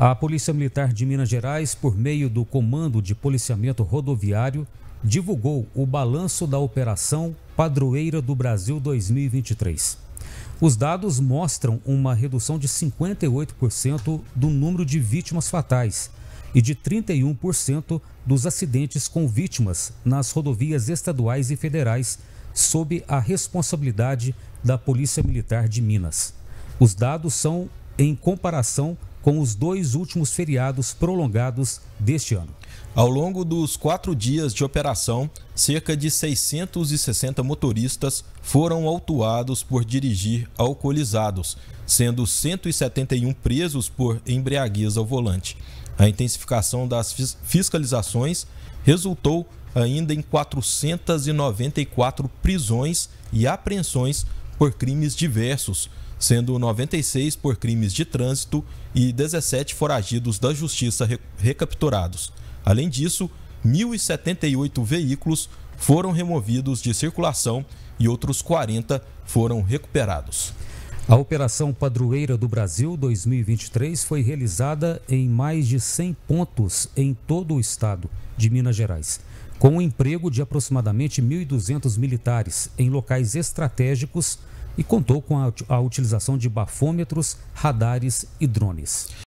A Polícia Militar de Minas Gerais, por meio do Comando de Policiamento Rodoviário, divulgou o balanço da Operação Padroeira do Brasil 2023. Os dados mostram uma redução de 58% do número de vítimas fatais e de 31% dos acidentes com vítimas nas rodovias estaduais e federais, sob a responsabilidade da Polícia Militar de Minas. Os dados são em comparação com os dois últimos feriados prolongados deste ano. Ao longo dos quatro dias de operação, cerca de 660 motoristas foram autuados por dirigir alcoolizados, sendo 171 presos por embriaguez ao volante. A intensificação das fiscalizações resultou ainda em 494 prisões e apreensões por crimes diversos, sendo 96 por crimes de trânsito e 17 foragidos da justiça recapturados. Além disso, 1.078 veículos foram removidos de circulação e outros 40 foram recuperados. A Operação Padroeira do Brasil 2023 foi realizada em mais de 100 pontos em todo o estado de Minas Gerais, com o um emprego de aproximadamente 1.200 militares em locais estratégicos e contou com a, a utilização de bafômetros, radares e drones.